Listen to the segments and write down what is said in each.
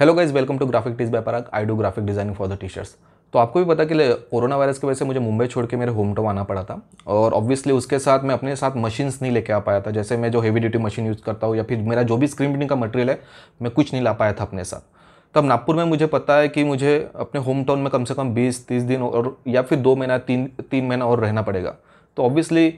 hello guys welcome to Graphic Tees by Parag I do graphic designing for the teachers तो आपको भी पता कि कोरोना वायरस की वजह से मुझे मुंबई छोड़ के मेरे होम टाउन आना पड़ा था और ऑब्वियसली उसके साथ मैं अपने साथ मशीन्स नहीं लेके आ पाया था जैसे मैं जो हैवी ड्यूटी मशीन यूज़ करता हूँ या फिर मेरा जो भी स्क्रीन प्रिंटिंग का मटेरियल है मैं कुछ नहीं ला पाया था अपने साथ तब नागपुर में मुझे पता है कि मुझे अपने होम टाउन में कम से कम बीस तीस दिन और या फिर दो महीना तीन तीन महीना और रहना पड़ेगा तो ऑब्वियसली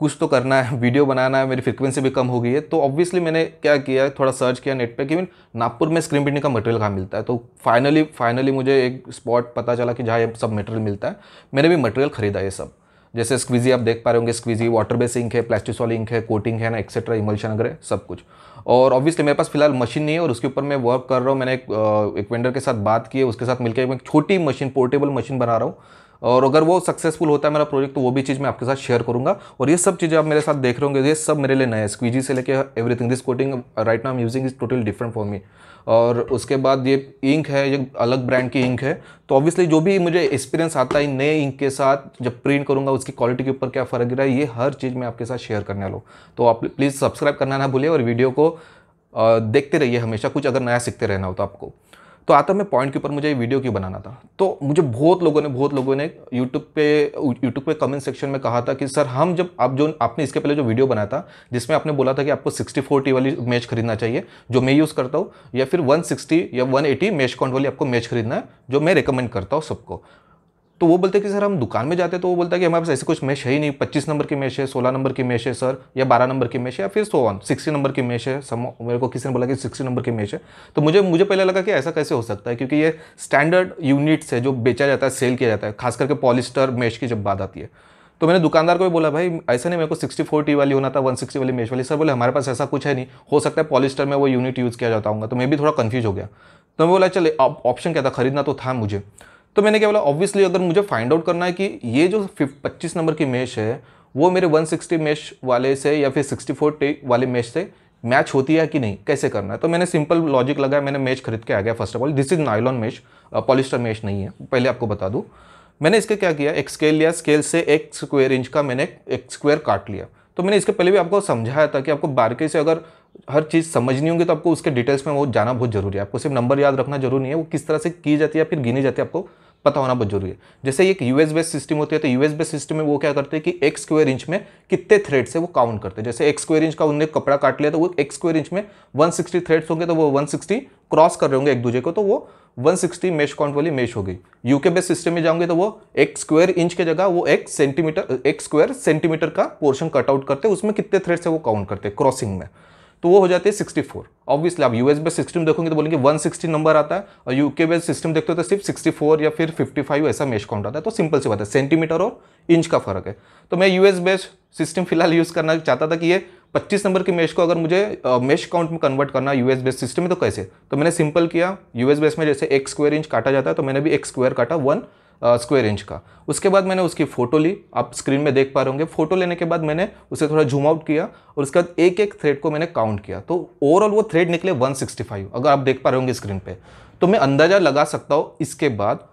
कुछ तो करना है वीडियो बनाना है मेरी फ्रिक्वेंसी भी कम हो गई है तो ऑब्वियसली मैंने क्या किया थोड़ा सर्च किया नेट पे कि नागपुर में स्क्रीन प्रिंटिंग का मटेरियल कहाँ मिलता है तो फाइनली फाइनली मुझे एक स्पॉट पता चला कि जहाँ ये सब मटेरियल मिलता है मैंने भी मटेरियल खरीदा ये सब जैसे स्क्वीजी आप देख पा रहे होंगे स्क्वीजी वाटर बेस इंक है प्लास्टिसॉल इंक है कोटिंग है ना एक्सेट्रा इमल्शन वगैरह सब कुछ और ऑब्वियसली मेरे पास फिलहाल मशीन नहीं है और उसके ऊपर मैं वर्क कर रहा हूँ मैंने एक, एक वेंडर के साथ बात की है उसके साथ मिलकर एक छोटी मशीन पोर्टेबल मशीन बना रहा हूँ और अगर वो सक्सेसफुल होता है मेरा प्रोजेक्ट तो वो भी चीज़ मैं आपके साथ शेयर करूँगा और ये सब चीज़ें आप मेरे साथ देख रहे होंगे ये सब मेरे लिए नए स्क्वीजी से लेकर everything this coating right am using is total different for me और उसके बाद ये इंक है ये अलग ब्रांड की इंक है तो ऑब्वियसली जो भी मुझे एक्सपीरियंस आता है नए इंक के साथ जब प्रिंट करूँगा उसकी क्वालिटी के ऊपर क्या फ़र्क गिर है ये हर चीज़ मैं आपके साथ शेयर करने वाला हूँ तो आप प्लीज़ सब्सक्राइब करना ना भूलिए और वीडियो को देखते रहिए हमेशा कुछ अगर नया सीखते रहना हो तो आपको तो आता मैं पॉइंट के ऊपर मुझे वीडियो क्यों बनाना था तो मुझे बहुत लोगों ने बहुत लोगों ने यूट्यूब पे यूट्यूब पे कमेंट सेक्शन में कहा था कि सर हम जब आप जो आपने इसके पहले जो वीडियो बनाया था जिसमें आपने बोला था कि आपको सिक्सटी फोर्टी वाली मैच खरीदना चाहिए जो मैं यूज़ करता हूँ या फिर वन सिक्सटी या वन एटी मैच कॉन्ट वाली आपको मैच खरीदना है जो मैं रिकमेंड करता हूँ सबको तो वो बोलते कि सर हम दुकान में जाते तो वो बोलता है कि हमारे पास ऐसे कुछ मैश है ही नहीं पच्चीस नंबर की मैश है सोलह नंबर की मैश है सर या बारह नंबर की मैश है या फिर सो वन सिक्सटी नंबर की मैश है सम मेरे को किसी ने बोला कि सिक्सटी नंबर की मैश है तो मुझे मुझे पहले लगा कि ऐसा कैसे हो सकता है क्योंकि ये स्टैंडर्ड यूनिट्स है जो बेचा जाता है सेल किया जाता है खास करके पॉलिस्टर मैश की जब बात आती है तो मैंने दुकानदार को भी बोला भाई ऐसा नहीं मेरे को सिक्सटी फोर टी वाली होना था वन सिक्सटी वाली मेश वाली सर बोले हमारे पास ऐसा कुछ है नहीं हो सकता है पॉलिस्टर में वो यूनिट यूज़ किया जाता होगा तो मैं भी थोड़ा कन्फ्यूज हो गया तो मैं बोला चले ऑप्शन क्या था खरीदना तो था मुझे तो मैंने क्या बोला ऑब्वियसली अगर मुझे फाइंड आउट करना है कि ये जो पच्चीस नंबर की मेश है वो मेरे 160 मेश वाले से या फिर 64 टे वाले मेश से मैच होती है कि नहीं कैसे करना है तो मैंने सिंपल लॉजिक लगाया मैंने मेश खरीद के आ गया first of all this is nylon mesh polyester mesh नहीं है पहले आपको बता दूँ मैंने इसके क्या किया एक स्केल लिया स्केल से एक स्क्वेयर इंच का मैंने एक स्क्वेयर काट लिया तो मैंने इसके पहले भी आपको समझाया था कि आपको बारके से अगर हर चीज़ समझनी होगी तो आपको उसके डिटेल्स में वो जाना बहुत जरूरी है आपको सिर्फ नंबर याद रखना जरूरी नहीं है वो किस तरह से की जाती है फिर गिनी जाती है आपको पता होना बहुत जरूरी है जैसे एक यूएस बेस्ड सिस्टम होती है तो यूएस बेस्ड सिस्टम में वो क्या करते हैं कि एक स्क्वेयर इंच में कितने थ्रेड्स है वो काउंट करते हैं जैसे एक स्क्वेयर इंच का उनने कपड़ा काट लिया तो वो एक स्क्वेयर इंच में वन सिक्सटी थ्रेड्स होंगे तो वो वन सिक्सटी क्रॉस कर रहे होंगे एक दूसरे को तो वो वन सिक्सटी मेश काउंट वाली मेश होगी यूके बेस्ड सिस्टम में जाओगे तो वो एक स्क्वेयर इंच के जगह वो एक सेंटीमीटर एक स्क्वायर सेंटीमीटर का पोर्शन कटआउट करते हैं उसमें कितने थ्रेड्स है वो काउंट करते हैं क्रॉसिंग में तो वो हो जाते हैं सिक्सटी फोर ऑब्वियसली आप यूएस बेस सिस्टम देखोगे तो बोलेंगे वन सिक्सटी नंबर आता है और यूके बेस सिस्टम देखते हो तो सिर्फ सिक्सटी फोर या फिर फिफ्टी फाइव ऐसा मेश काउंट आता है तो सिंपल सी बात है सेंटीमीटर और इंच का फर्क है तो मैं यूएस बेस सिस्टम फिलहाल यूज़ करना चाहता था कि ये पच्चीस नंबर के मेश को अगर मुझे मेश काउंट में कन्वर्ट करना यूएस बेस सिस्टम में तो कैसे तो मैंने सिंपल किया यूएस बेस में जैसे एक स्क्वायर इंच काटा जाता है तो मैंने भी एक स्क्वायर काटा वन स्क्वायर इंच का उसके बाद मैंने उसकी फ़ोटो ली आप स्क्रीन में देख पा रहे होंगे फ़ोटो लेने के बाद मैंने उसे थोड़ा जूम आउट किया और उसके बाद एक एक थ्रेड को मैंने काउंट किया तो ओवरऑल वो थ्रेड निकले 165 अगर आप देख पा रहे होंगे स्क्रीन पे तो मैं अंदाज़ा लगा सकता हूँ इसके बाद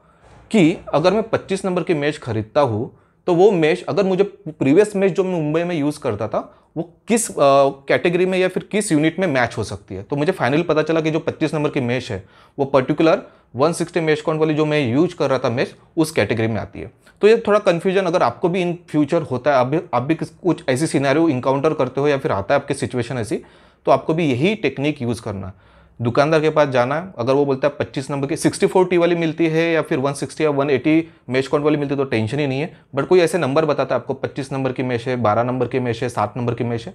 कि अगर मैं पच्चीस नंबर की मैच खरीदता हूँ तो वो मैच अगर मुझे प्रीवियस मैच जो मैं मुंबई में यूज़ करता था वो किस कैटेगरी में या फिर किस यूनिट में मैच हो सकती है तो मुझे फाइनल पता चला कि जो 25 नंबर की मैच है वो पर्टिकुलर 160 मेश कॉन्ट वाली जो मैं यूज कर रहा था मेश उस कैटेगरी में आती है तो ये थोड़ा कन्फ्यूजन अगर आपको भी इन फ्यूचर होता है अभी आप भी कुछ ऐसी सीनारी इंकाउंटर करते हो या फिर आता है आपकी सिचुएशन ऐसी तो आपको भी यही टेक्निक यूज़ करना दुकानदार के पास जाना अगर वो बोलता है पच्चीस नंबर की सिक्सटी फोर टी वाली मिलती है या फिर वन सिक्सटी या वन एटी मेश कॉन्ट वाली मिलती है तो टेंशन ही नहीं है बट कोई ऐसे नंबर बताता है आपको पच्चीस नंबर की मेश है बारह नंबर की मेश है सात नंबर की मेश है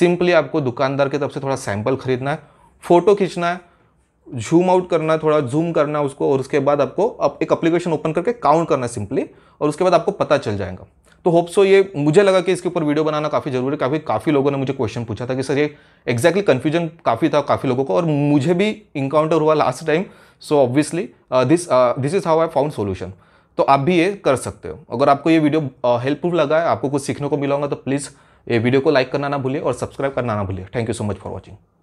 सिंपली आपको दुकानदार की तरफ से थोड़ा सैंपल खरीदना है फ़ोटो खींचना है झूम आउट करना थोड़ा जूम करना उसको और उसके बाद आपको आप एक अप्लीकेशन ओपन करके काउंट करना सिंपली और उसके बाद आपको पता चल जाएगा तो होप सो ये मुझे लगा कि इसके ऊपर वीडियो बनाना काफ़ी जरूरी है काफ़ी काफ़ी लोगों ने मुझे क्वेश्चन पूछा था कि सर ये एक्जैक्टली कन्फ्यूजन काफ़ी था काफ़ी लोगों को और मुझे भी इंकाउंटर हुआ last time so obviously this this is how I found solution तो आप भी ये कर सकते हो अगर आपको ये वीडियो हेल्पफुल uh, लगा है आपको कुछ सीखने को मिला होगा तो प्लीज़ ये वीडियो को लाइक करना ना भूलिए और सब्सक्राइब करना ना भूलिए thank you so much for watching